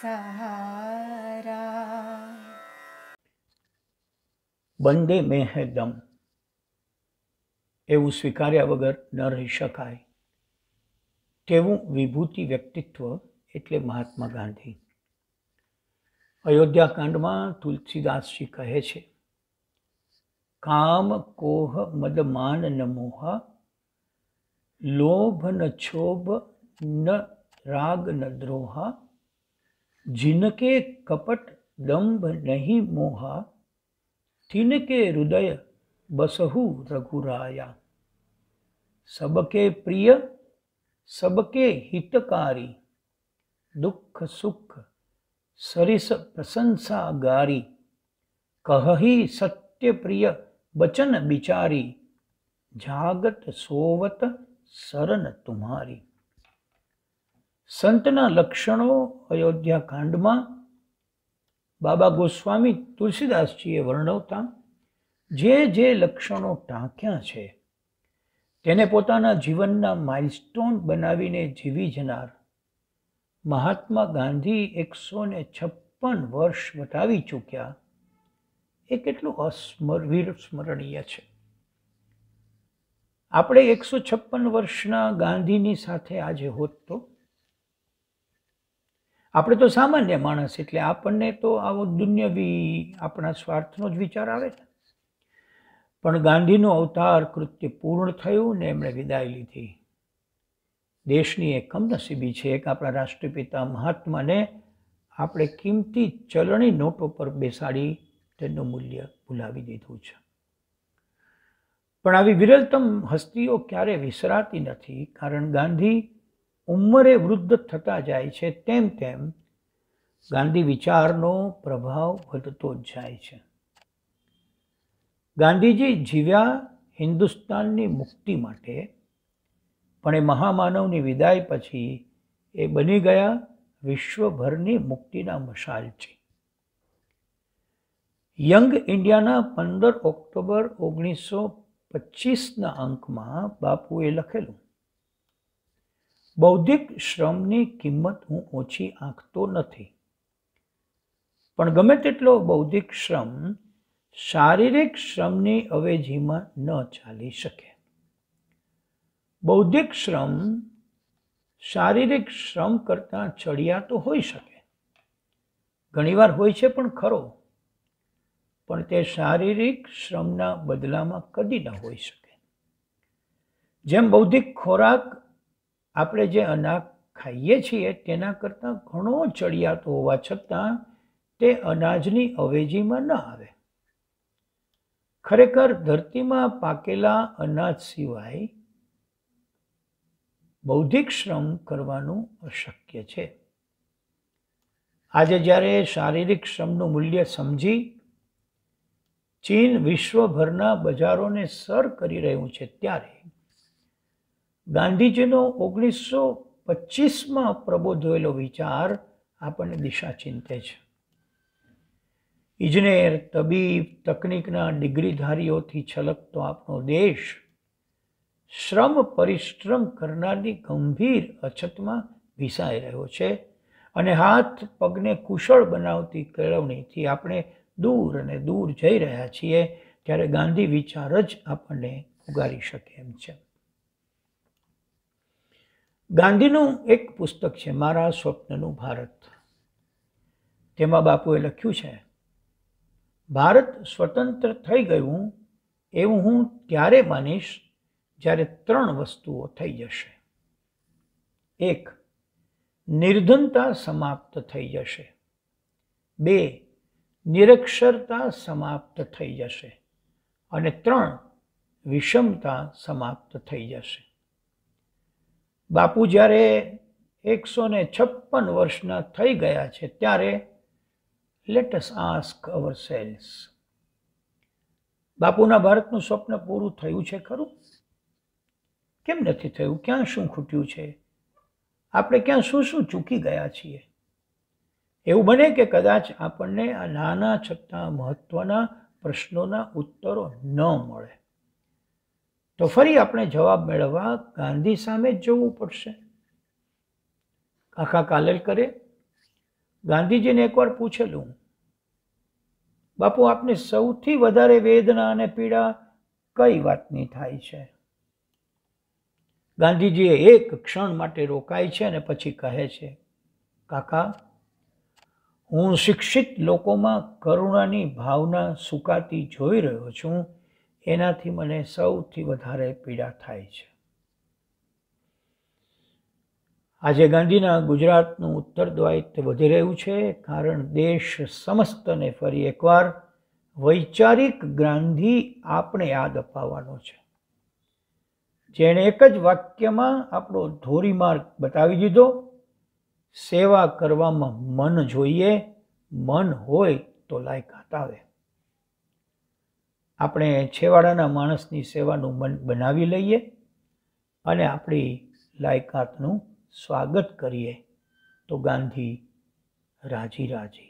સહારા બંદે મેહે દમ એવું સ્વીકાર્યા વગર ન રહી શકાય તેવું વિભૂતિ વ્યક્તિત્વ એટલે મહાત્મા ગાંધી અયોધ્યાકાંડમાં તુલસીદાસજી કહે છે કામ કોહ મદમાન ન મોહ લોભ ન છોભ ન રાગ ન દ્રોહા जिनके कपट दम्भ नहीं मोहा तिनके हृदय बसहु रघुराया सबके प्रिय सबके हितकारी दुख सुख सरिस प्रशंसा गारी ही सत्य प्रिय बचन बिचारी जागत सोवत शरण तुम्हारी સંતના લક્ષણો અયોધ્યા કાંડમાં બાબા ગોસ્વામી તુલસીદાસજીએ વર્ણવતા જે જે લક્ષણો ટાંક્યા છે તેને પોતાના જીવનના માઇલસ્ટોન બનાવીને જીવી જનાર મહાત્મા ગાંધી એકસો ને છપ્પન વર્ષ વટાવી ચૂક્યા એ કેટલું અસ્મરવીર સ્મરણીય છે આપણે એકસો છપ્પન વર્ષના ગાંધીની સાથે આજે હોત તો આપણે તો સામાન્ય માણસ એટલે આપણને તો આવો દુન્યવી આપણા સ્વાર્થનો જ વિચાર આવે છે પણ ગાંધીનો અવતાર કૃત્ય પૂર્ણ થયું ને એમણે વિદાય લીધી દેશની એ કમનસીબી છે કે આપણા રાષ્ટ્રપિતા મહાત્માને આપણે કિંમતી ચલણી નોટો પર બેસાડી તેનું મૂલ્ય ભૂલાવી દીધું છે પણ આવી વિરલતમ હસ્તીઓ ક્યારે વિસરાતી નથી કારણ ગાંધી ઉંમરે વૃદ્ધ થતા જાય છે તેમ તેમ ગાંધી વિચારનો પ્રભાવ વધતો જ જાય છે ગાંધીજી જીવ્યા હિન્દુસ્તાનની મુક્તિ માટે પણ એ મહામાનવની વિદાય પછી એ બની ગયા વિશ્વભરની મુક્તિના મશાલ છે યંગ ઇન્ડિયાના પંદર ઓક્ટોબર ઓગણીસો પચીસના અંકમાં બાપુએ લખેલું બૌદ્ધિક શ્રમની કિંમત હું ઓછી આંખતો નથી પણ ગમે તેટલો બૌદ્ધિક શ્રમ શારીરિક શ્રમની અવેજીમાં ન ચાલી શકે બૌદ્ધિક શ્રમ શારીરિક શ્રમ કરતાં ચડિયા તો હોઈ શકે ઘણીવાર હોય છે પણ ખરો પણ તે શારીરિક શ્રમના બદલામાં કદી ન હોઈ શકે જેમ બૌદ્ધિક ખોરાક આપણે જે અનાજ ખાઈએ છીએ તેના કરતાં ઘણો ચડિયાતો હોવા છતાં તે અનાજની અવેજીમાં ન આવે ખરેખર ધરતીમાં પાકેલા અનાજ સિવાય બૌદ્ધિક શ્રમ કરવાનું અશક્ય છે આજે જ્યારે શારીરિક શ્રમનું મૂલ્ય સમજી ચીન વિશ્વભરના બજારોને સર કરી રહ્યું છે ત્યારે ગાંધીજીનો ઓગણીસો પચીસમાં પ્રબોધવેલો વિચાર આપણને દિશા ચિંતે છે ઇજનેર તબીબ તકનિકના ડિગ્રીધારીઓથી છલકતો આપણો દેશ શ્રમ પરિશ્રમ કરનારની ગંભીર અછતમાં ભીસાઈ રહ્યો છે અને હાથ પગને કુશળ બનાવતી કેળવણીથી આપણે દૂર અને દૂર જઈ રહ્યા છીએ ત્યારે ગાંધી વિચાર જ આપણને ઉગારી શકે એમ છે ગાંધીનું એક પુસ્તક છે મારા સ્વપ્નનું ભારત તેમાં બાપુએ લખ્યું છે ભારત સ્વતંત્ર થઈ ગયું એવું હું ત્યારે માનીશ જ્યારે ત્રણ વસ્તુઓ થઈ જશે એક નિર્ધનતા સમાપ્ત થઈ જશે બે નિરક્ષરતા સમાપ્ત થઈ જશે અને ત્રણ વિષમતા સમાપ્ત થઈ જશે બાપુ જ્યારે એકસો ને છપ્પન વર્ષના થઈ ગયા છે ત્યારે લેટસ આસ્ક અવર સેલ્સ બાપુના ભારતનું સ્વપ્ન પૂરું થયું છે ખરું કેમ નથી થયું ક્યાં શું ખૂટ્યું છે આપણે ક્યાં શું શું ચૂકી ગયા છીએ એવું બને કે કદાચ આપણને આ નાના છતાં મહત્ત્વના પ્રશ્નોના ઉત્તરો ન મળે તો ફરી આપણે જવાબ મેળવવા ગાંધી સામે જ જવું પડશે કાકા કાલેલકરે ગાંધીજીને એકવાર પૂછેલું બાપુ આપને સૌથી વધારે વેદના અને પીડા કઈ વાતની થાય છે ગાંધીજીએ એક ક્ષણ માટે રોકાય છે અને પછી કહે છે કાકા હું શિક્ષિત લોકોમાં કરુણાની ભાવના સુકાતી જોઈ રહ્યો છું એનાથી મને સૌથી વધારે પીડા થાય છે આજે ગાંધીના ગુજરાતનું ઉત્તર દ્વાયિત્વ વધી રહ્યું છે કારણ દેશ સમસ્તને ફરી એકવાર વૈચારિક ગાંધી આપણે યાદ અપાવવાનો છે જેણે એક જ વાક્યમાં આપણો ધોરીમાર્ગ બતાવી દીધો સેવા કરવામાં મન જોઈએ મન હોય તો લાયકાત આવે આપણે છેવાડાના માણસની સેવાનું મન બનાવી લઈએ અને આપણી લાયકાતનું સ્વાગત કરીએ તો ગાંધી રાજી રાજી